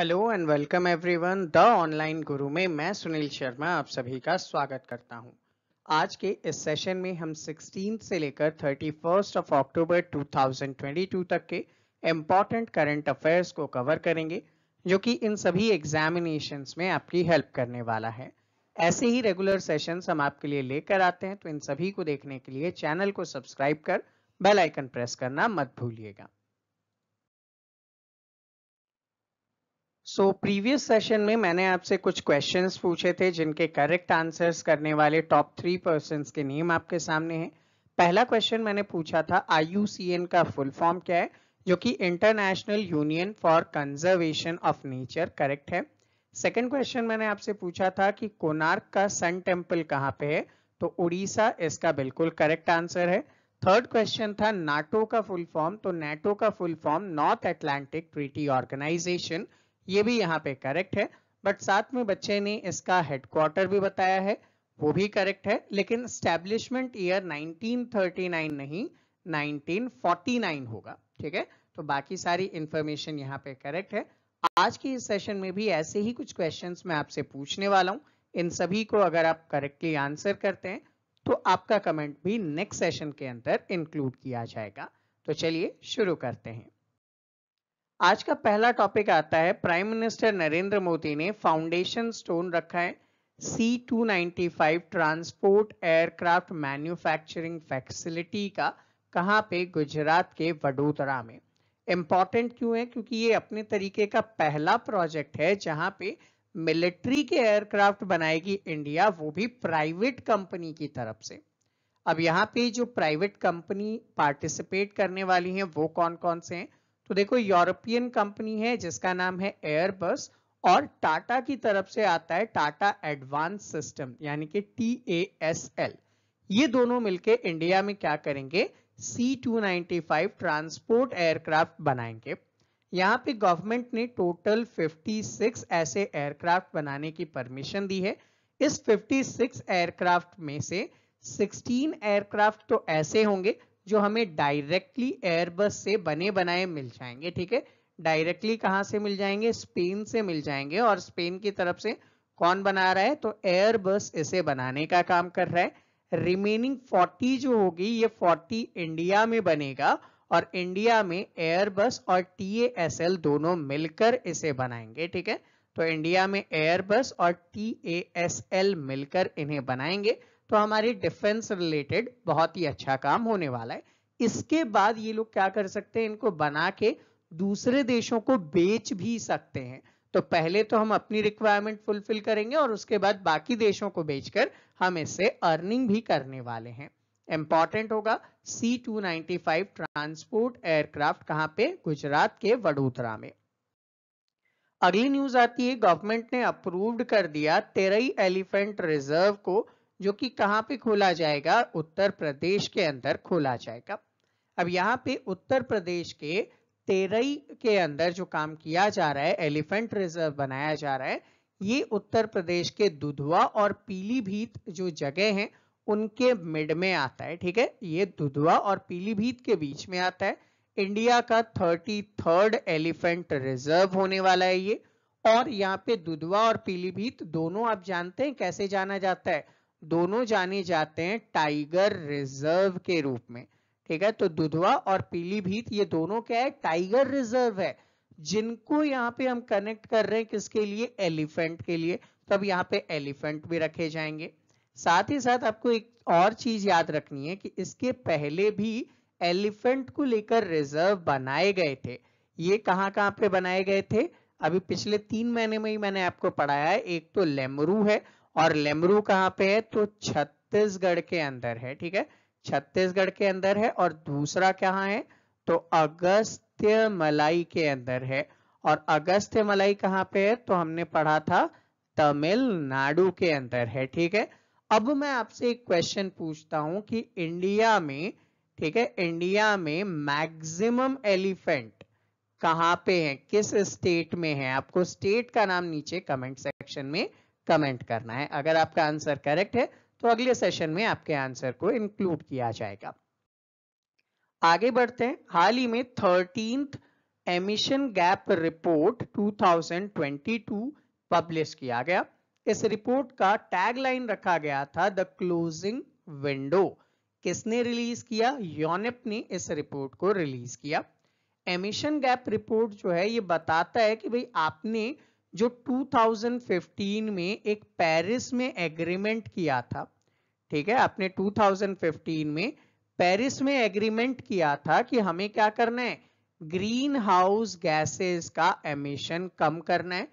Hello and welcome everyone the online Guru में मैं सुनील शर्मा आप सभी का स्वागत करता हूं। आज के इस सेशन में हम 16 से लेकर 31st ऑफ अक्टूबर 2022 तक के इम्पॉर्टेंट करंट अफेयर्स को कवर करेंगे जो कि इन सभी एग्जामिनेशन में आपकी हेल्प करने वाला है ऐसे ही रेगुलर सेशंस हम आपके लिए लेकर आते हैं तो इन सभी को देखने के लिए चैनल को सब्सक्राइब कर बेल आइकन प्रेस करना मत भूलिएगा सो प्रीवियस सेशन में मैंने आपसे कुछ क्वेश्चंस पूछे थे जिनके करेक्ट आंसर्स करने वाले टॉप थ्री पर्सन के नेम आपके सामने हैं पहला क्वेश्चन मैंने पूछा था आई का फुल फॉर्म क्या है जो कि International Union for Conservation of Nature correct है सेकेंड क्वेश्चन मैंने आपसे पूछा था कि कोनार्क का सन टेम्पल कहाँ पे है तो उड़ीसा इसका बिल्कुल करेक्ट आंसर है थर्ड क्वेश्चन था नाटो का फुल फॉर्म तो नाटो का full form North Atlantic Treaty Organization ये भी यहाँ पे करेक्ट है बट साथ में बच्चे ने इसका हेडक्वार्टर भी बताया है वो भी करेक्ट है लेकिन स्टैब्लिशमेंट ईयर 1939 नहीं 1949 होगा ठीक है तो बाकी सारी इंफॉर्मेशन यहाँ पे करेक्ट है आज के इस सेशन में भी ऐसे ही कुछ क्वेश्चन मैं आपसे पूछने वाला हूँ इन सभी को अगर आप करेक्टली आंसर करते हैं तो आपका कमेंट भी नेक्स्ट सेशन के अंदर इंक्लूड किया जाएगा तो चलिए शुरू करते हैं आज का पहला टॉपिक आता है प्राइम मिनिस्टर नरेंद्र मोदी ने फाउंडेशन स्टोन रखा है C two five transport aircraft manufacturing facility का कहाँ पे गुजरात के वडोदरा में इम्पॉर्टेंट क्यों है क्योंकि ये अपने तरीके का पहला प्रोजेक्ट है जहाँ पे मिलिट्री के एयरक्राफ्ट बनाएगी इंडिया वो भी प्राइवेट कंपनी की तरफ से अब यहाँ पे जो प्राइवेट कंपनी पार्टिसिपेट करने वाली है वो कौन कौन से हैं तो देखो यूरोपियन कंपनी है जिसका नाम है एयरबस और टाटा की तरफ से आता है टाटा एडवांस सिस्टम यानी कि टी ए एस एल ये दोनों मिलके इंडिया में क्या करेंगे C two ninety five transport aircraft बनाएंगे यहाँ पे गवर्नमेंट ने टोटल 56 ऐसे एयरक्राफ्ट बनाने की परमिशन दी है इस 56 एयरक्राफ्ट में से 16 एयरक्राफ्ट तो ऐसे होंगे जो हमें डायरेक्टली एयरबस से बने बनाए मिल जाएंगे ठीक है डायरेक्टली कहाँ से मिल जाएंगे स्पेन से मिल जाएंगे और स्पेन की तरफ से कौन बना रहा है तो एयरबस इसे बनाने का काम कर रहा है रिमेनिंग 40 जो होगी ये 40 इंडिया में बनेगा और इंडिया में एयरबस और टी दोनों मिलकर इसे बनाएंगे ठीक है तो इंडिया में एयरबस और टी ए एस एल मिलकर इन्हें बनाएंगे तो हमारी डिफेंस रिलेटेड बहुत ही अच्छा काम होने वाला है इसके बाद ये लोग क्या कर सकते हैं इनको बना के दूसरे देशों को बेच भी सकते हैं तो पहले तो हम अपनी रिक्वायरमेंट फुलफिल करेंगे और उसके बाद बाकी देशों को बेचकर हम इससे अर्निंग भी करने वाले हैं इंपॉर्टेंट होगा C two five transport aircraft कहाँ पे गुजरात के वडोदरा में अगली न्यूज आती है गवर्नमेंट ने अप्रूव्ड कर दिया तेरई एलिफेंट रिजर्व को जो कि कहाँ पे खोला जाएगा उत्तर प्रदेश के अंदर खोला जाएगा अब यहाँ पे उत्तर प्रदेश के तेरई के अंदर जो काम किया जा रहा है एलिफेंट रिजर्व बनाया जा रहा है ये उत्तर प्रदेश के दुधवा और पीलीभीत जो जगह है उनके मिड में आता है ठीक है ये दुधवा और पीलीभीत के बीच में आता है इंडिया का थर्टी थर्ड एलिफेंट रिजर्व होने वाला है ये और यहाँ पे दुधवा और पीलीभीत दोनों आप जानते हैं कैसे जाना जाता है दोनों जाने जाते हैं टाइगर रिजर्व के रूप में ठीक है तो दुधवा और पीलीभीत ये दोनों क्या है टाइगर रिजर्व है जिनको यहाँ पे हम कनेक्ट कर रहे हैं किसके लिए एलिफेंट के लिए तो अब यहाँ पे एलिफेंट भी रखे जाएंगे साथ ही साथ आपको एक और चीज याद रखनी है कि इसके पहले भी एलिफेंट को लेकर रिजर्व बनाए गए थे ये कहाँ कहाँ पे बनाए गए थे अभी पिछले तीन महीने में ही मैंने आपको पढ़ाया है एक तो लेमरू है और लेमरू कहाँ पे है तो छत्तीसगढ़ के अंदर है ठीक है छत्तीसगढ़ के अंदर है और दूसरा कहाँ है तो अगस्त्य मलाई के अंदर है और अगस्त्य मलाई कहाँ पे है तो हमने पढ़ा था तमिलनाडु के अंदर है ठीक है अब मैं आपसे एक क्वेश्चन पूछता हूं कि इंडिया में ठीक है इंडिया में मैक्सिमम एलिफेंट कहां पे है किस स्टेट में है आपको स्टेट का नाम नीचे कमेंट सेक्शन में कमेंट करना है अगर आपका आंसर करेक्ट है तो अगले सेशन में आपके आंसर को इंक्लूड किया जाएगा आगे बढ़ते हैं हाल ही में thirteen emission gap report 2022 publish किया गया इस रिपोर्ट का टैगलाइन रखा गया था द क्लोजिंग विंडो किसने रिलीज किया यूनिप ने इस रिपोर्ट को रिलीज किया एमिशन गैप रिपोर्ट जो है ये बताता है कि भाई आपने जो 2015 में एक पेरिस में एग्रीमेंट किया था ठीक है आपने 2015 में पेरिस में एग्रीमेंट किया था कि हमें क्या करना है ग्रीन हाउस गैसेस का एमिशन कम करना है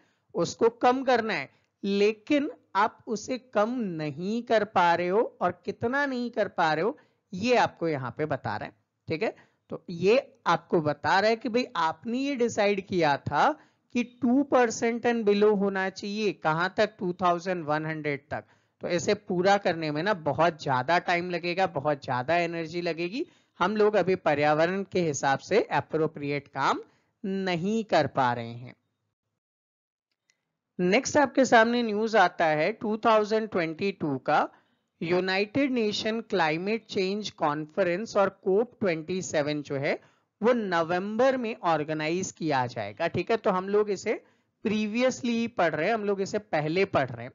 उसको कम करना है लेकिन आप उसे कम नहीं कर पा रहे हो और कितना नहीं कर पा रहे हो ये आपको यहाँ पे बता रहा है ठीक है तो ये आपको बता रहा है कि भाई आपने ये डिसाइड किया था कि टू परसेंट एंड बिलो होना चाहिए कहां तक 2100 तक तो ऐसे पूरा करने में ना बहुत ज्यादा टाइम लगेगा बहुत ज्यादा एनर्जी लगेगी हम लोग अभी पर्यावरण के हिसाब से अप्रोप्रिएट काम नहीं कर पा रहे हैं नेक्स्ट आपके सामने न्यूज आता है 2022 का United Nation climate change conference और कोप 27 जो है वो नवंबर में ऑर्गेनाइज किया जाएगा ठीक है तो हम लोग इसे प्रीवियसली पढ़ रहे हैं हम लोग इसे पहले पढ़ रहे हैं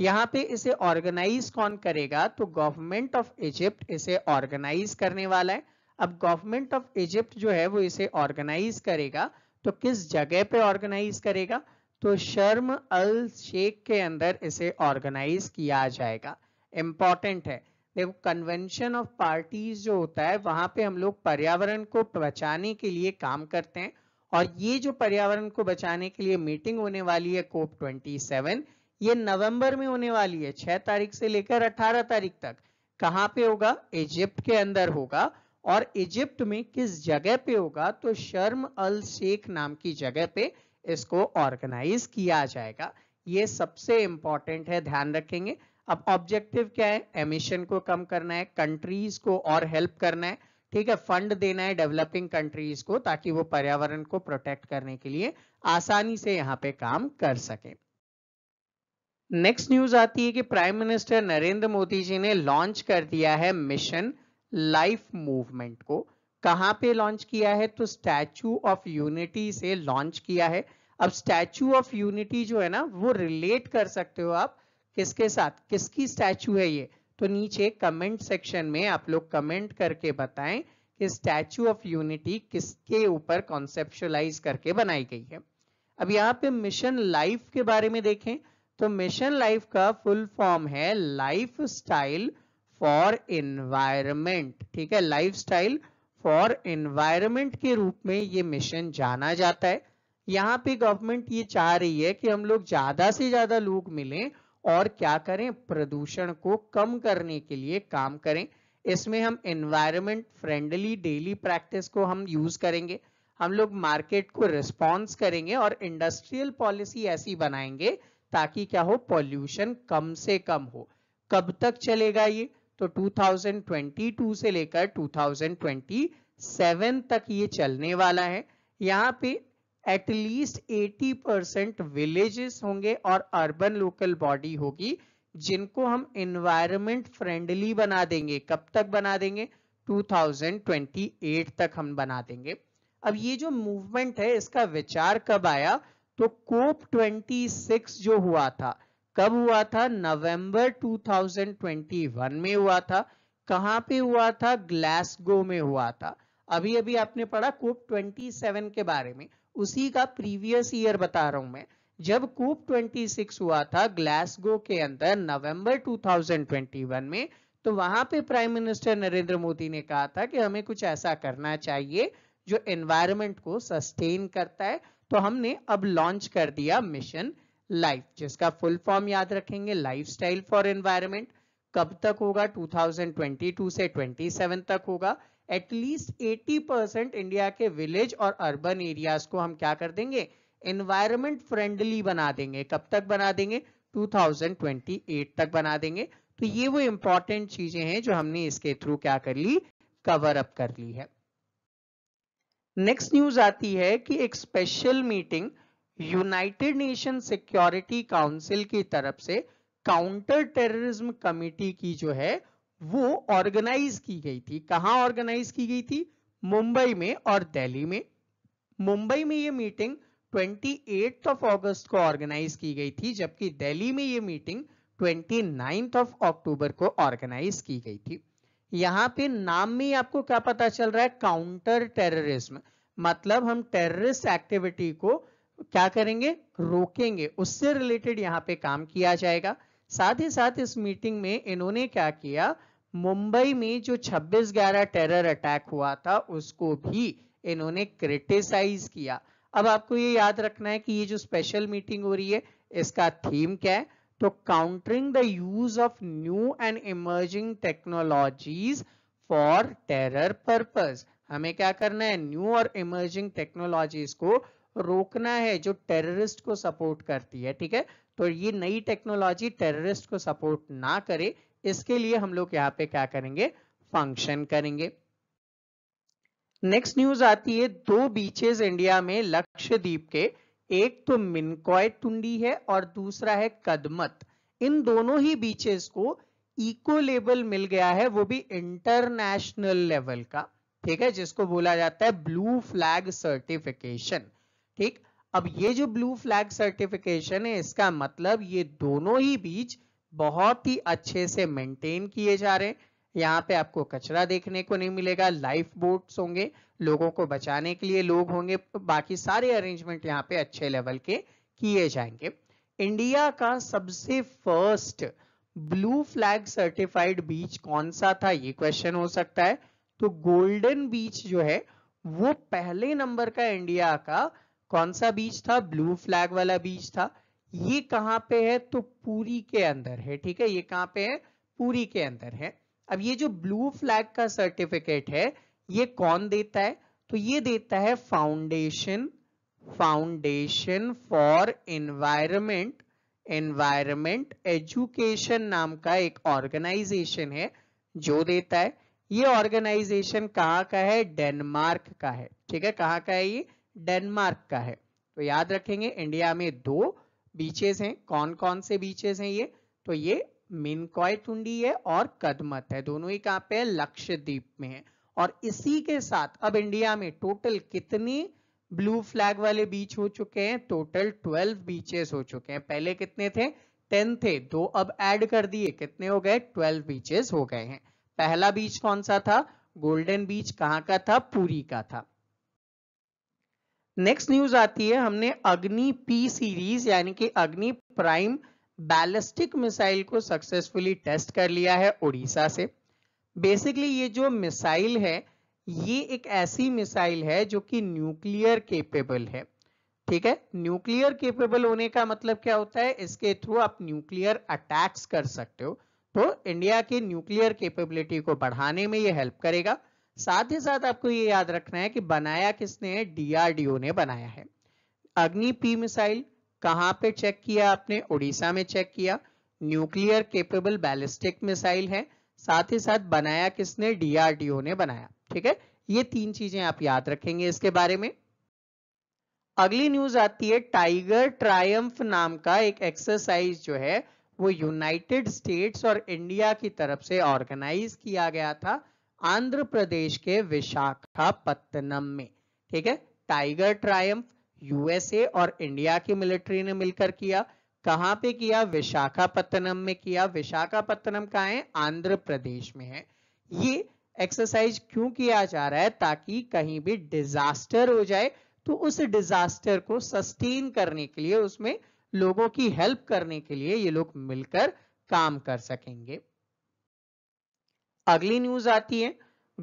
यहाँ पे इसे ऑर्गेनाइज कौन करेगा तो गवर्नमेंट ऑफ इजिप्ट इसे ऑर्गेनाइज करने वाला है अब गवर्नमेंट ऑफ इजिप्ट जो है वो इसे ऑर्गेनाइज करेगा तो किस जगह पे ऑर्गेनाइज करेगा तो शर्म अल शेख के अंदर इसे ऑर्गेनाइज किया जाएगा इम्पॉर्टेंट है देखो कन्वेंशन ऑफ पार्टीज जो होता है वहां पे हम लोग पर्यावरण को बचाने के लिए काम करते हैं और ये जो पर्यावरण को बचाने के लिए मीटिंग होने वाली है कोप 27 ये नवंबर में होने वाली है छह तारीख से लेकर अठारह तारीख तक कहाँ पे होगा इजिप्ट के अंदर होगा और इजिप्ट में किस जगह पे होगा तो शर्म अल शेख नाम की जगह पे इसको ऑर्गेनाइज किया जाएगा ये सबसे इंपॉर्टेंट है ध्यान रखेंगे अब ऑब्जेक्टिव क्या है एमिशन को कम करना है कंट्रीज को और हेल्प करना है ठीक है फंड देना है डेवलपिंग कंट्रीज को ताकि वो पर्यावरण को प्रोटेक्ट करने के लिए आसानी से यहाँ पे काम कर सके नेक्स्ट न्यूज आती है कि प्राइम मिनिस्टर नरेंद्र मोदी जी ने लॉन्च कर दिया है मिशन लाइफ मूवमेंट को कहाँ पे लॉन्च किया है तो स्टैचू ऑफ यूनिटी से लॉन्च किया है अब स्टैचू ऑफ यूनिटी जो है ना वो रिलेट कर सकते हो आप किसके साथ किसकी स्टैचू है ये तो नीचे कमेंट सेक्शन में आप लोग कमेंट करके बताएं कि स्टैचू ऑफ यूनिटी किसके ऊपर कॉन्सेप्चुलाइज करके बनाई गई है अब यहाँ पे मिशन लाइफ के बारे में देखें तो मिशन लाइफ का फुल फॉर्म है लाइफ स्टाइल फॉर इन्वायरमेंट ठीक है लाइफ स्टाइल फॉर एनवायरमेंट के रूप में ये मिशन जाना जाता है यहाँ पे गवर्नमेंट ये चाह रही है कि हम लोग ज्यादा से ज्यादा लोग मिलें और क्या करें प्रदूषण को कम करने के लिए काम करें इसमें हम एनवायरमेंट फ्रेंडली डेली प्रैक्टिस को हम यूज करेंगे हम लोग मार्केट को रिस्पॉन्स करेंगे और इंडस्ट्रियल पॉलिसी ऐसी बनाएंगे ताकि क्या हो पॉल्यूशन कम से कम हो कब तक चलेगा ये तो 2022 से लेकर 2027 तक ये चलने वाला है यहाँ पे एटलीस्ट 80 परसेंट विलेजेस होंगे और अर्बन लोकल बॉडी होगी जिनको हम इन्वायरमेंट फ्रेंडली बना देंगे कब तक बना देंगे 2028 तक हम बना देंगे अब ये जो मूवमेंट है इसका विचार कब आया तो कोप 26 जो हुआ था कब हुआ था नवंबर 2021 में हुआ था कहां पे हुआ था ग्लासगो में हुआ था अभी अभी आपने पढ़ा कोप 27 के बारे में उसी का प्रीवियस ईयर बता रहा हूं मैं जब कोप 26 हुआ था ग्लासगो के अंदर नवंबर 2021 में तो वहां पे प्राइम मिनिस्टर नरेंद्र मोदी ने कहा था कि हमें कुछ ऐसा करना चाहिए जो एनवायरमेंट को सस्टेन करता है तो हमने अब लॉन्च कर दिया मिशन लाइफ जिसका फुल फॉर्म याद रखेंगे लाइफ स्टाइल फॉर एनवायरमेंट कब तक होगा 2022 से 27 तक होगा एटलीस्ट 80 परसेंट इंडिया के विलेज और अर्बन एरियाज को हम क्या कर देंगे एनवायरमेंट फ्रेंडली बना देंगे कब तक बना देंगे 2028 तक बना देंगे तो ये वो इंपॉर्टेंट चीजें हैं जो हमने इसके थ्रू क्या कर ली कवर अप कर ली है नेक्स्ट न्यूज आती है कि एक special meeting United Nation Security Council की तरफ से काउंटर टेररिज्म कमेटी की जो है वो ऑर्गेनाइज की गई थी कहाँ ऑर्गेनाइज की गई थी मुंबई में और दिल्ली में मुंबई में ये मीटिंग 28th ऑफ अगस्त को ऑर्गेनाइज की गई थी जबकि दिल्ली में ये मीटिंग 29th ऑफ अक्टूबर को ऑर्गेनाइज की गई थी यहां पे नाम में आपको क्या पता चल रहा है काउंटर टेररिज्म मतलब हम टेररिस्ट एक्टिविटी को क्या करेंगे रोकेंगे उससे रिलेटेड यहाँ पे काम किया जाएगा साथ ही साथ इस मीटिंग में इन्होंने क्या किया मुंबई में जो 26 ग्यारह टेरर अटैक हुआ था उसको भी इन्होंने क्रिटिसाइज किया अब आपको ये याद रखना है कि ये जो स्पेशल मीटिंग हो रही है इसका थीम क्या है तो countering the use of new and emerging technologies for terror purpose हमें क्या करना है न्यू और इमर्जिंग टेक्नोलॉजीज को रोकना है जो टेररिस्ट को सपोर्ट करती है ठीक है तो ये नई टेक्नोलॉजी टेररिस्ट को सपोर्ट ना करे इसके लिए हम लोग यहाँ पे क्या करेंगे फंक्शन करेंगे नेक्स्ट न्यूज आती है दो बीचेस इंडिया में लक्षद्वीप के एक तो मिनकॉय टुंडी है और दूसरा है कदमत इन दोनों ही बीचेस को इको लेबल मिल गया है वो भी इंटरनेशनल लेवल का ठीक है जिसको बोला जाता है ब्लू फ्लैग सर्टिफिकेशन ठीक अब ये जो ब्लू फ्लैग सर्टिफिकेशन है इसका मतलब ये दोनों ही बीच बहुत ही अच्छे से मेंटेन किए जा रहे हैं यहाँ पे आपको कचरा देखने को नहीं मिलेगा लाइफ बोट्स होंगे लोगों को बचाने के लिए लोग होंगे बाकी सारे अरेंजमेंट यहाँ पे अच्छे लेवल के किए जाएंगे इंडिया का सबसे first blue flag certified beach कौन सा था ये क्वेश्चन हो सकता है तो गोल्डन बीच जो है वो पहले नंबर का इंडिया का कौन सा बीच था ब्लू फ्लैग वाला बीच था ये कहाँ पे है तो पूरी के अंदर है ठीक है ये कहाँ पे है पूरी के अंदर है अब ये जो ब्लू फ्लैग का सर्टिफिकेट है ये कौन देता है तो ये देता है foundation foundation for environment environment education नाम का एक ऑर्गेनाइजेशन है जो देता है ये ऑर्गेनाइजेशन कहाँ का है डेनमार्क का है ठीक है कहाँ का है ये डेनमार्क का है तो याद रखेंगे इंडिया में दो बीचेस हैं कौन कौन से बीचेस हैं ये तो ये मिनकॉय तुंडी है और कदमत है दोनों ही कहाँ पे है लक्षद्वीप में है और इसी के साथ अब इंडिया में टोटल कितनी ब्लू फ्लैग वाले बीच हो चुके हैं टोटल ट्वेल्व बीचेस हो चुके हैं पहले कितने थे टेन थे दो अब ऐड कर दिए कितने हो गए ट्वेल्व बीचेस हो गए हैं पहला बीच कौन सा था गोल्डन बीच कहाँ का था पूरी का था नेक्स्ट न्यूज आती है हमने अग्नि पी सीरीज यानी कि अग्नि प्राइम बैलिस्टिक मिसाइल को सक्सेसफुली टेस्ट कर लिया है उड़ीसा से बेसिकली ये जो मिसाइल है ये एक ऐसी मिसाइल है जो कि न्यूक्लियर केपेबल है ठीक है न्यूक्लियर केपेबल होने का मतलब क्या होता है इसके थ्रू आप न्यूक्लियर अटैक्स कर सकते हो तो इंडिया के न्यूक्लियर केपेबिलिटी को बढ़ाने में ये हेल्प करेगा साथ ही साथ आपको ये याद रखना है कि बनाया किसने है डीआरडीओ ने बनाया है अग्नि पी मिसाइल कहाँ पे चेक किया आपने उड़ीसा में चेक किया न्यूक्लियर केपेबल बैलिस्टिक मिसाइल है साथ ही साथ बनाया किसने डीआरडीओ ने बनाया ठीक है ये तीन चीजें आप याद रखेंगे इसके बारे में अगली न्यूज आती है टाइगर ट्रायम्फ नाम का एक एक्सरसाइज जो है वो यूनाइटेड स्टेट्स और इंडिया की तरफ से ऑर्गेनाइज किया गया था आंध्र प्रदेश के विशाखापत्तनम में ठीक है टाइगर ट्रायम्फ यूएसए और इंडिया की मिलिट्री ने मिलकर किया कहां पे किया विशाखापत्तनम में किया विशाखापत्तनम कहा है आंध्र प्रदेश में है ये एक्सरसाइज क्यों किया जा रहा है ताकि कहीं भी डिजास्टर हो जाए तो उस डिजास्टर को सस्टेन करने के लिए उसमें लोगों की हेल्प करने के लिए ये लोग मिलकर काम कर सकेंगे अगली न्यूज आती है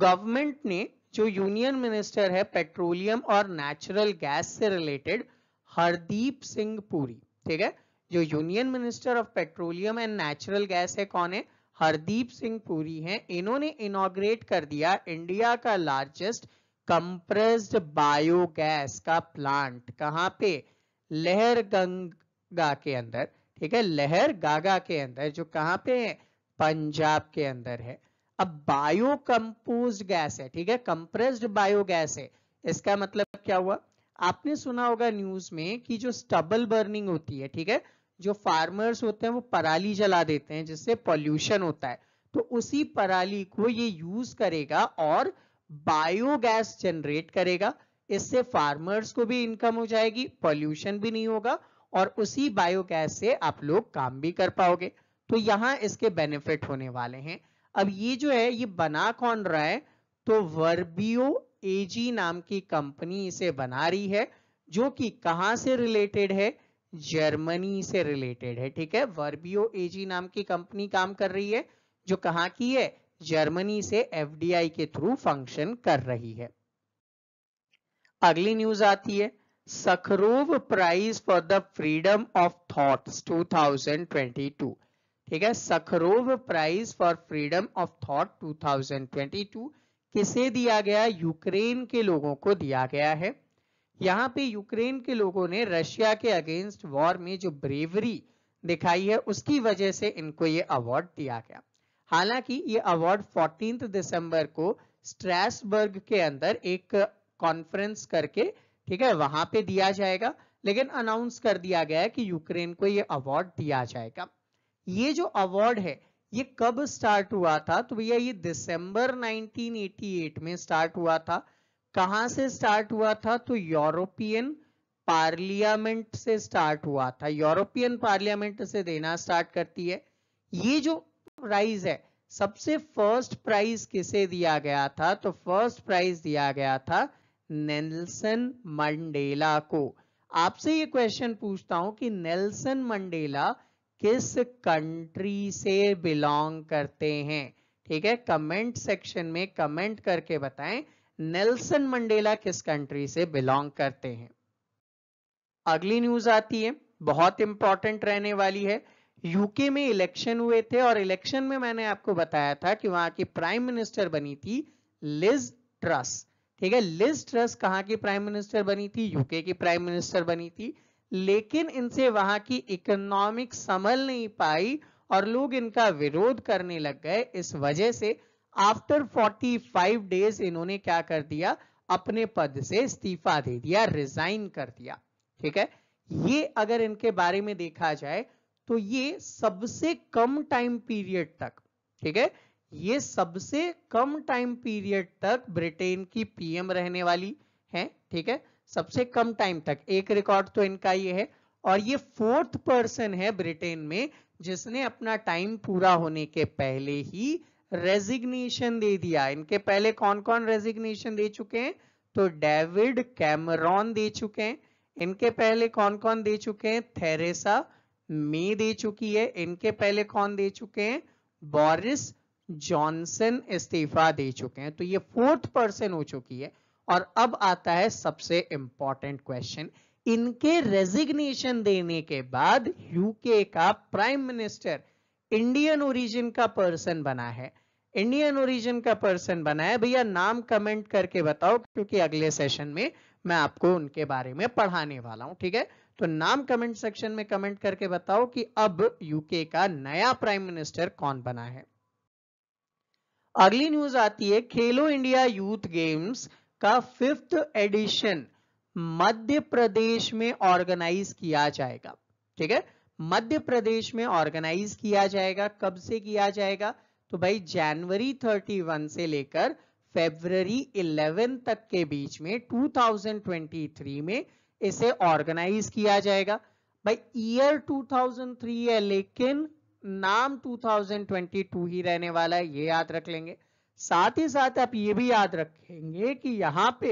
गवर्नमेंट ने जो यूनियन मिनिस्टर है पेट्रोलियम और नेचुरल गैस से रिलेटेड हरदीप सिंह पुरी ठीक है जो union minister of petroleum and natural gas है कौन है हरदीप सिंह पुरी हैं इन्होंने इनोग्रेट कर दिया इंडिया का लार्जेस्ट कंप्रेस्ड बायोगैस का प्लांट कहां पे गंगा के अंदर ठीक है लहर गागा के अंदर जो कहां पे है पंजाब के अंदर है अब बायो कंपोज गैस है ठीक है कंप्रेस्ड बायोगैस है इसका मतलब क्या हुआ आपने सुना होगा न्यूज में कि जो स्टबल बर्निंग होती है ठीक है जो फार्मर्स होते हैं वो पराली जला देते हैं जिससे पॉल्यूशन होता है तो उसी पराली को ये यूज करेगा और बायोगैस जनरेट करेगा इससे फार्मर्स को भी इनकम हो जाएगी पॉल्यूशन भी नहीं होगा और उसी बायोगैस से आप लोग काम भी कर पाओगे तो यहां इसके बेनिफिट होने वाले हैं अब ये जो है ये बना कौन रहा है तो वर्बियो एजी नाम की कंपनी इसे बना रही है जो कि कहां से रिलेटेड है जर्मनी से रिलेटेड है ठीक है वर्बियो एजी नाम की कंपनी काम कर रही है जो कहां की है जर्मनी से एफडीआई के थ्रू फंक्शन कर रही है अगली न्यूज आती है Sakharov Prize for the Freedom of Thoughts 2022 ठीक है Sakharov Prize for Freedom of Thought 2022 किसे दिया गया यूक्रेन के लोगों को दिया गया है यहाँ पे यूक्रेन के लोगों ने रशिया के अगेंस्ट वॉर में जो ब्रेवरी दिखाई है उसकी वजह से इनको ये अवार्ड दिया गया हालांकि ये अवार्ड फोर्टीन दिसंबर को स्ट्रैसबर्ग के अंदर एक कॉन्फ्रेंस करके ठीक है वहां पे दिया जाएगा लेकिन अनाउंस कर दिया गया है कि यूक्रेन को ये अवार्ड दिया जाएगा हम्म। ये जो अवार्ड है ये कब स्टार्ट हुआ था तो भैया ये दिसंबर 1988 में स्टार्ट हुआ था कहां से स्टार्ट हुआ था तो यूरोपियन पार्लियामेंट से स्टार्ट हुआ था यूरोपियन पार्लियामेंट से देना स्टार्ट करती है ये जो प्राइज है सबसे फर्स्ट प्राइज किसे दिया गया था तो फर्स्ट प्राइज दिया गया था नेल्सन मंडेला को आपसे ये क्वेश्चन पूछता हूं कि नेल्सन मंडेला किस कंट्री से बिलोंग करते हैं ठीक है कमेंट सेक्शन में कमेंट करके बताएं नेल्सन मंडेला किस कंट्री से बिलोंग करते हैं अगली न्यूज आती है बहुत इंपॉर्टेंट रहने वाली है यूके में इलेक्शन हुए थे और इलेक्शन में मैंने आपको बताया था कि वहां की प्राइम मिनिस्टर बनी थी लिज ट्रस ठीक है लिज ट्रस कहां की प्राइम मिनिस्टर बनी थी यूके की प्राइम मिनिस्टर बनी थी लेकिन इनसे वहां की इकोनॉमिक संभल नहीं पाई और लोग इनका विरोध करने लग गए इस वजह से आफ्टर 45 डेज इन्होंने क्या कर दिया अपने पद से इस्तीफा दे दिया रिजाइन कर दिया ठीक है ये अगर इनके बारे में देखा जाए तो ये सबसे कम टाइम पीरियड तक ठीक है ये सबसे कम टाइम पीरियड तक ब्रिटेन की पीएम रहने वाली है ठीक है सबसे कम टाइम तक एक रिकॉर्ड तो इनका ये है और ये फोर्थ पर्सन है ब्रिटेन में जिसने अपना टाइम पूरा होने के पहले ही रेजिग्नेशन दे दिया इनके पहले कौन कौन रेजिग्नेशन दे चुके हैं तो डेविड कैमरॉन दे चुके हैं इनके पहले कौन कौन दे चुके हैं थेरेसा मे दे चुकी है इनके पहले कौन दे चुके हैं बोरिस जॉनसन इस्तीफा दे चुके हैं तो ये फोर्थ पर्सन हो चुकी है और अब आता है सबसे इंपॉर्टेंट क्वेश्चन इनके रेजिग्नेशन देने के बाद यूके का प्राइम मिनिस्टर इंडियन ओरिजिन का पर्सन बना है इंडियन ओरिजिन का पर्सन बना है भैया नाम कमेंट करके बताओ क्योंकि अगले सेशन में मैं आपको उनके बारे में पढ़ाने वाला हूं ठीक है तो नाम कमेंट सेक्शन में कमेंट करके बताओ कि अब यूके का नया प्राइम मिनिस्टर कौन बना है अगली न्यूज आती है खेलो इंडिया यूथ गेम्स का फिफ्थ एडिशन मध्य प्रदेश में ऑर्गेनाइज किया जाएगा ठीक है मध्य प्रदेश में ऑर्गेनाइज किया जाएगा कब से किया जाएगा तो भाई जनवरी 31 से लेकर फरवरी 11 तक के बीच में 2023 में इसे ऑर्गेनाइज किया जाएगा भाई ईयर 2003 है लेकिन नाम 2022 ही रहने वाला है ये याद रख लेंगे साथ ही साथ आप ये भी याद रखेंगे कि यहाँ पे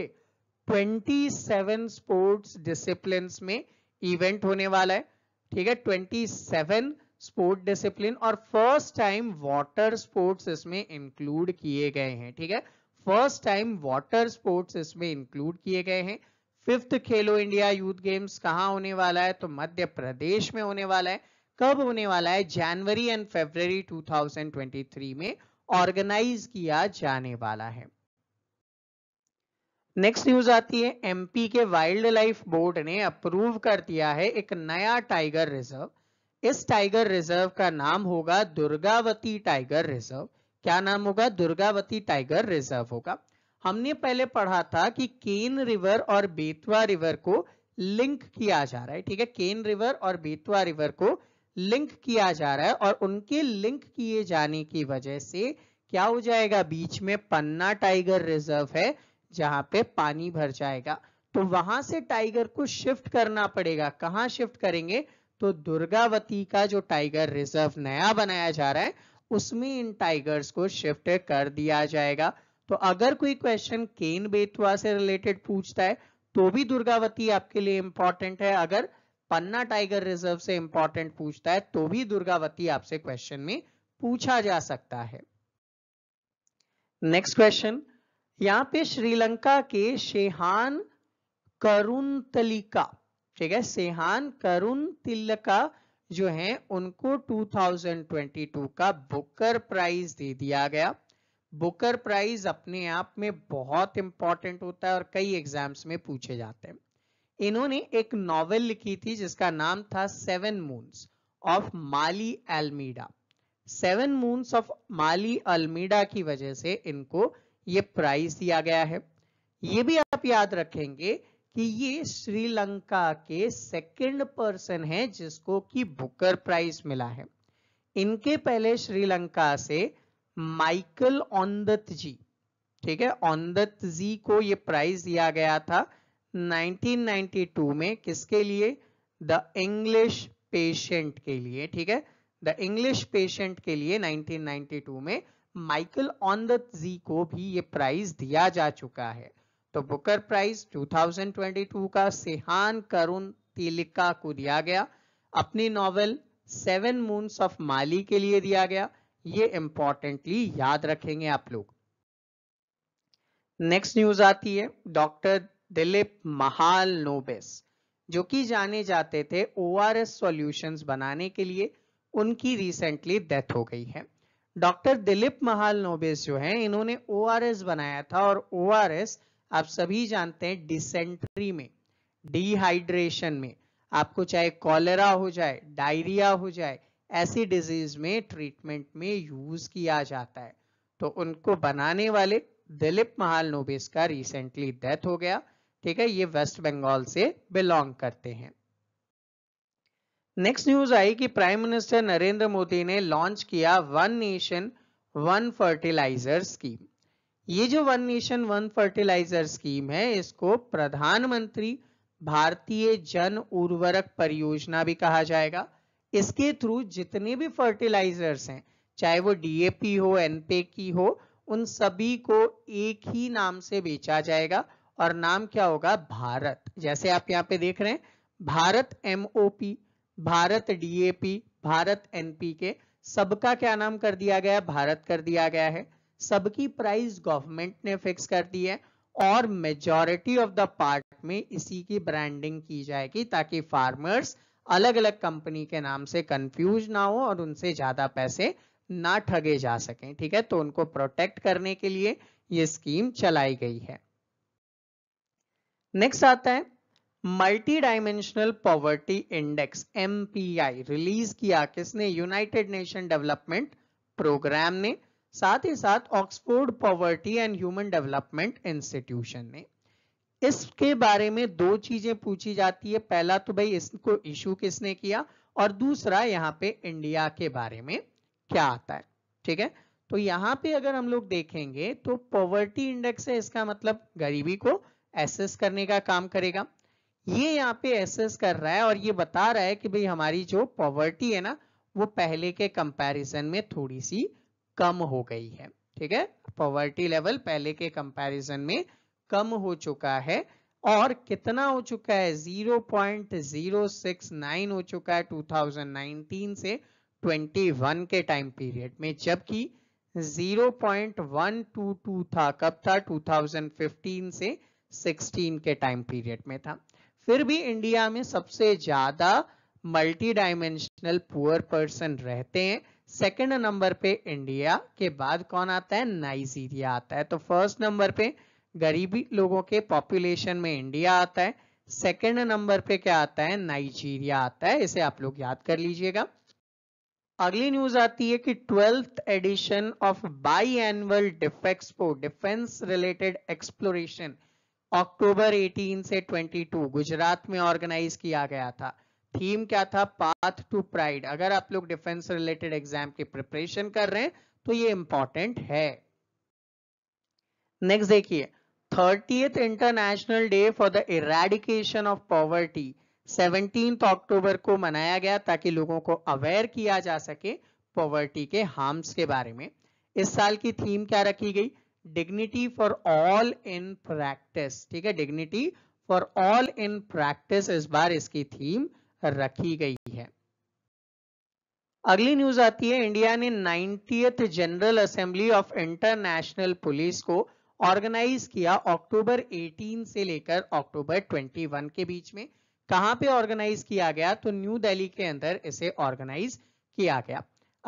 27 स्पोर्ट्स डिसिप्लिन में इवेंट होने वाला है ठीक है 27 स्पोर्ट डिसिप्लिन और फर्स्ट टाइम वाटर स्पोर्ट्स इसमें इंक्लूड किए गए हैं ठीक है फर्स्ट टाइम वाटर स्पोर्ट्स इसमें इंक्लूड किए गए हैं फिफ्थ खेलो इंडिया यूथ गेम्स कहां होने वाला है तो मध्य प्रदेश में होने वाला है कब होने वाला है जनवरी एंड फेब्रवरी 2023 में ऑर्गेनाइज किया जाने वाला है नेक्स्ट न्यूज आती है एमपी के वाइल्ड लाइफ बोर्ड ने अप्रूव कर दिया है एक नया टाइगर रिजर्व इस टाइगर रिजर्व का नाम होगा दुर्गावती टाइगर रिजर्व क्या नाम होगा दुर्गावती टाइगर रिजर्व होगा हमने पहले पढ़ा था कि केन रिवर और बेतवा रिवर को लिंक किया जा रहा है ठीक है केन रिवर और बेतवा रिवर को लिंक किया जा रहा है और उनके लिंक किए जाने की वजह से क्या हो जाएगा बीच में पन्ना टाइगर रिजर्व है जहां पे पानी भर जाएगा तो वहां से टाइगर को शिफ्ट करना पड़ेगा कहां शिफ्ट करेंगे तो दुर्गावती का जो टाइगर रिजर्व नया बनाया जा रहा है उसमें इन टाइगर्स को शिफ्ट कर दिया जाएगा तो अगर कोई क्वेश्चन केन बेतवा से रिलेटेड पूछता है तो भी दुर्गावती आपके लिए इंपॉर्टेंट है अगर पन्ना टाइगर रिजर्व से इंपॉर्टेंट पूछता है तो भी दुर्गावती आपसे क्वेश्चन में पूछा जा सकता है नेक्स्ट क्वेश्चन यहां पे श्रीलंका के शेहान करुण तलिका ठीक है सेहान करुण तिलका जो है उनको 2022 का बुकर प्राइज दे दिया गया बुकर प्राइज अपने आप में बहुत इंपॉर्टेंट होता है और कई एग्जाम्स में पूछे जाते हैं इन्होंने एक नॉवेल लिखी थी जिसका नाम था Seven Moons of Maali Almeida Seven Moons of Maali Almeida की वजह से इनको ये प्राइज दिया गया है ये भी आप याद रखेंगे कि ये श्रीलंका के सेकंड पर्सन है जिसको कि बुकर प्राइज मिला है इनके पहले श्रीलंका से माइकल ऑनदत जी ठीक है ऑनदत जी को ये प्राइज दिया गया था 1992 में किसके लिए द इंग्लिश पेशेंट के लिए ठीक है द इंग्लिश पेशेंट के लिए 1992 में माइकल ऑन दी को भी ये प्राइज दिया जा चुका है तो बुकर प्राइज 2022 का सेहान करुण तिलिका को दिया गया अपनी novel Seven Moons of Maali के लिए दिया गया ये इंपॉर्टेंटली याद रखेंगे आप लोग नेक्स्ट न्यूज आती है डॉक्टर दिलीप महाल नोबेस जो कि जाने जाते थे ओआरएस सॉल्यूशंस बनाने के लिए उनकी रिसेंटली डेथ हो गई है डॉक्टर दिलीप महाल नोबेस जो है इन्होंने ओआरएस बनाया था और ओआरएस आप सभी जानते हैं डिसेंट्री में डिहाइड्रेशन में आपको चाहे कॉलेरा हो जाए डायरिया हो जाए ऐसी डिजीज में ट्रीटमेंट में यूज किया जाता है तो उनको बनाने वाले दिलीप महाल नोबेस का रिसेंटली डेथ हो गया ठीक है ये वेस्ट बंगाल से बिलोंग करते हैं नेक्स्ट न्यूज आई कि प्राइम मिनिस्टर नरेंद्र मोदी ने लॉन्च किया One Nation One Fertiliser scheme ये जो One Nation One Fertiliser scheme है इसको प्रधानमंत्री भारतीय जन उर्वरक परियोजना भी कहा जाएगा इसके थ्रू जितने भी फर्टिलाइजर्स हैं चाहे वो डीएपी हो एनपे की हो उन सभी को एक ही नाम से बेचा जाएगा और नाम क्या होगा भारत जैसे आप यहाँ पे देख रहे हैं Bharat MOP Bharat DAP Bharat NP के सबका क्या नाम कर दिया गया भारत कर दिया गया है सबकी प्राइस गवर्नमेंट ने फिक्स कर दी है और मेजॉरिटी ऑफ द पार्ट में इसी की ब्रांडिंग की जाएगी ताकि फार्मर्स अलग अलग कंपनी के नाम से कंफ्यूज ना हो और उनसे ज्यादा पैसे ना ठगे जा सकें ठीक है तो उनको प्रोटेक्ट करने के लिए ये स्कीम चलाई गई है नेक्स्ट आता है multi dimensional poverty index M release किया किसने यूनाइटेड नेशन डेवलपमेंट प्रोग्राम ने साथ ही साथ Oxford Poverty and Human Development Institution ने इसके बारे में दो चीजें पूछी जाती है पहला तो भाई इसको इश्यू किसने किया और दूसरा यहाँ पे इंडिया के बारे में क्या आता है ठीक है तो यहाँ पे अगर हम लोग देखेंगे तो पॉवर्टी इंडेक्स है इसका मतलब गरीबी को एसेस करने का काम करेगा ये यहाँ पे एसेस कर रहा है और ये बता रहा है कि भाई हमारी जो पॉवर्टी है ना वो पहले के कंपैरिजन में थोड़ी सी कम हो गई है ठीक है पॉवर्टी लेवल पहले के कंपैरिजन में कम हो चुका है और कितना हो चुका है 0.069 हो चुका है 2019 से 21 के टाइम पीरियड में जबकि 0.122 था कब था 2015 से 16 के टाइम पीरियड में था फिर भी इंडिया में सबसे ज़्यादा मल्टी डायमेंशनल पुअर पर्सन रहते हैं सेकेंड नंबर पे इंडिया के बाद कौन आता है नाइजीरिया आता है तो फर्स्ट नंबर पे गरीबी लोगों के पॉपुलेशन में इंडिया आता है सेकेंड नंबर पे क्या आता है नाइजीरिया आता है इसे आप लोग याद कर लीजिएगा अगली न्यूज आती है कि twelfth edition of biannual DefExpo defence related exploration अक्टूबर 18 से 22 गुजरात में ऑर्गेनाइज किया गया था थीम क्या था पाथ टू प्राइड अगर आप लोग डिफेंस रिलेटेड एग्जाम की प्रिपरेशन कर रहे हैं तो ये इंपॉर्टेंट है नेक्स्ट देखिए thirtieth international day for the eradication of poverty seventeen October को मनाया गया ताकि लोगों को अवेयर किया जा सके पॉवर्टी के हार्म्स के बारे में इस साल की थीम क्या रखी गई dignity for all in practice ठीक है dignity for all in practice इस बार इसकी थीम रखी गई है अगली न्यूज आती है इंडिया ने ninetieth general assembly of international police को ऑर्गेनाइज किया अक्टूबर 18 से लेकर अक्टूबर 21 के बीच में कहां पे ऑर्गेनाइज किया गया तो न्यू दिल्ली के अंदर इसे ऑर्गेनाइज किया गया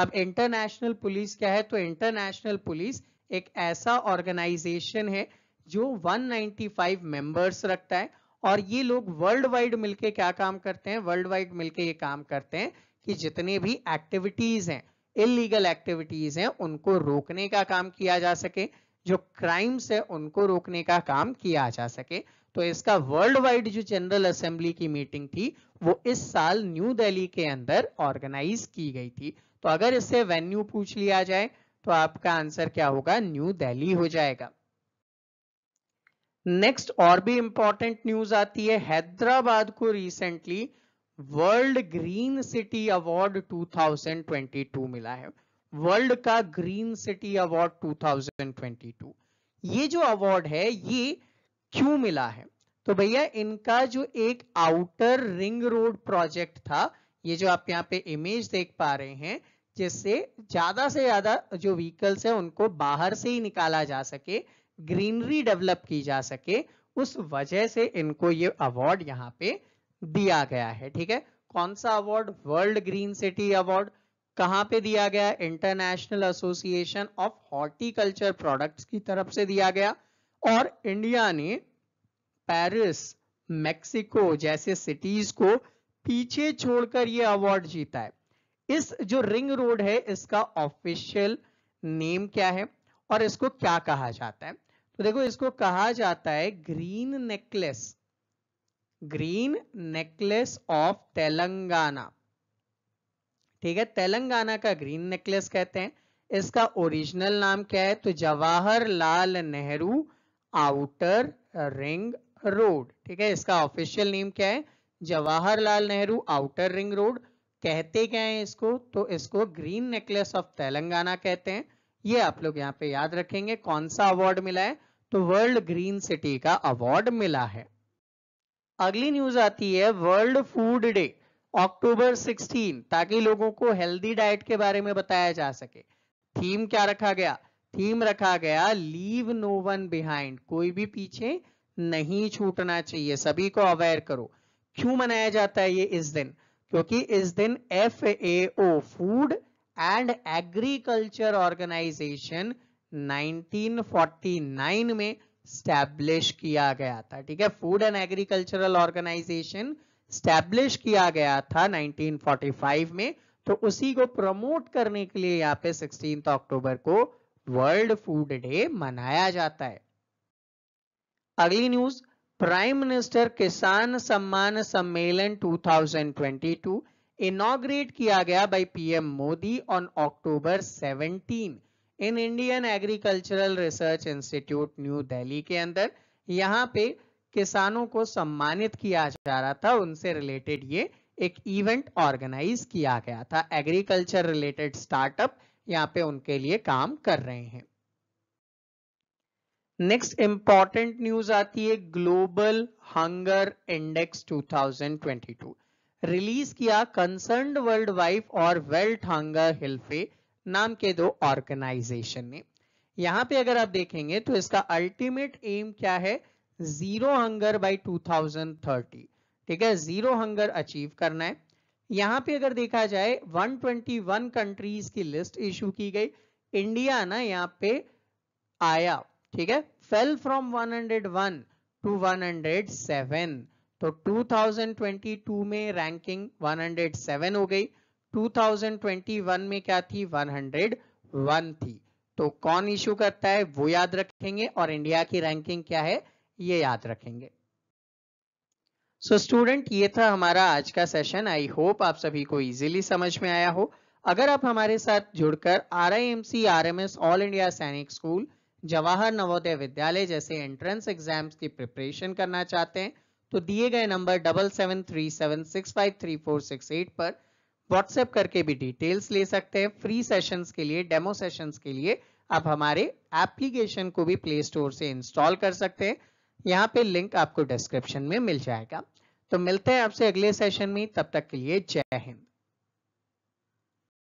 अब इंटरनेशनल पुलिस क्या है तो इंटरनेशनल पुलिस एक ऐसा ऑर्गेनाइजेशन है जो 195 मेंबर्स रखता है और ये लोग वर्ल्ड वाइड मिलके क्या काम करते हैं वर्ल्ड वाइड मिलके ये काम करते हैं कि जितने भी एक्टिविटीज हैं इलीगल एक्टिविटीज हैं उनको रोकने का काम किया जा सके जो क्राइम्स है उनको रोकने का काम किया जा सके तो इसका वर्ल्ड वाइड जो जनरल असेंबली की मीटिंग थी वो इस साल न्यू दिल्ली के अंदर ऑर्गेनाइज की गई थी तो अगर इससे वेन्यू पूछ लिया जाए तो आपका आंसर क्या होगा न्यू दिल्ली हो जाएगा नेक्स्ट और भी इंपॉर्टेंट न्यूज आती है हैदराबाद को recently World Green City Award 2022 मिला है वर्ल्ड का ग्रीन सिटी अवार्ड 2022 ये जो अवार्ड है ये क्यों मिला है तो भैया इनका जो एक आउटर रिंग रोड प्रोजेक्ट था ये जो आप यहाँ पे इमेज देख पा रहे हैं जिससे ज्यादा से ज्यादा जो व्हीकल्स है उनको बाहर से ही निकाला जा सके ग्रीनरी डेवलप की जा सके उस वजह से इनको ये अवार्ड यहाँ पे दिया गया है ठीक है कौन सा award World Green City Award कहाँ पे दिया गया International Association of Horticulture Products की तरफ से दिया गया और इंडिया ने पेरिस मेक्सिको जैसे सिटीज को पीछे छोड़कर ये अवार्ड जीता है इस जो रिंग रोड है इसका ऑफिशियल नेम क्या है और इसको क्या कहा जाता है तो देखो इसको कहा जाता है green necklace green necklace of Telangana ठीक है तेलंगाना का ग्रीन नेकलेस कहते हैं इसका ओरिजिनल नाम क्या है तो Jawaharlal Nehru outer ring road ठीक है इसका ऑफिशियल नेम क्या है Jawaharlal Nehru outer ring road कहते क्या है इसको तो इसको ग्रीन नेकलेस ऑफ तेलंगाना कहते हैं ये आप लोग यहाँ पे याद रखेंगे कौन सा अवार्ड मिला है तो वर्ल्ड ग्रीन सिटी का अवार्ड मिला है अगली न्यूज आती है वर्ल्ड फूड डे अक्टूबर 16 ताकि लोगों को हेल्दी डाइट के बारे में बताया जा सके थीम क्या रखा गया थीम रखा गया लीव नो वन बिहाइंड कोई भी पीछे नहीं छूटना चाहिए सभी को अवेयर करो क्यों मनाया जाता है ये इस दिन क्योंकि इस दिन F food and agriculture organization 1949 में स्टैब्लिश किया गया था ठीक है food and agricultural organization establish किया गया था 1945 में तो उसी को प्रमोट करने के लिए यहाँ पे सिक्सटीन अक्टूबर को वर्ल्ड फूड डे मनाया जाता है अगली न्यूज़ प्राइम मिनिस्टर किसान सम्मान सम्मेलन 2022 इनॉग्रेट किया गया by PM Modi on October 17 in Indian agricultural research institute New Delhi के अंदर यहाँ पे किसानों को सम्मानित किया जा रहा था उनसे रिलेटेड ये एक इवेंट ऑर्गेनाइज किया गया था एग्रीकल्चर रिलेटेड स्टार्टअप यहाँ पे उनके लिए काम कर रहे हैं नेक्स्ट इंपॉर्टेंट न्यूज आती है ग्लोबल हंगर इंडेक्स 2022 रिलीज किया कंसर्न वर्ल्ड वाइफ और वेल्ट हंगर हिल्फे नाम के दो ऑर्गेनाइजेशन ने यहां पे अगर आप देखेंगे तो इसका अल्टीमेट एम क्या है जीरो हंगर बाय 2030 ठीक है जीरो हंगर अचीव करना है यहां पे अगर देखा जाए 121 कंट्रीज की लिस्ट इशू की गई इंडिया ना यहाँ पे आया ठीक है फेल फ्रॉम 101 टू 107 तो 2022 में रैंकिंग 107 हो गई 2021 में क्या थी 101 थी तो कौन इश्यू करता है वो याद रखेंगे और इंडिया की रैंकिंग क्या है ये याद रखेंगे सो so स्टूडेंट ये था हमारा आज का सेशन आई होप आप सभी को इजीली समझ में आया हो अगर आप हमारे साथ जुड़कर R I M C R M S all India Sainik school Jawahar Navodaya Vidyalaya जैसे एंट्रेंस एग्जाम्स की प्रिपरेशन करना चाहते हैं तो दिए गए number double seven three seven six five three four six eight पर व्हाट्सएप करके भी डिटेल्स ले सकते हैं फ्री सेशंस के लिए डेमो सेशंस के लिए आप हमारे एप्लीकेशन को भी प्ले स्टोर से इंस्टॉल कर सकते हैं यहाँ पे लिंक आपको डिस्क्रिप्शन में मिल जाएगा तो मिलते हैं आपसे अगले सेशन में तब तक के लिए जय हिंद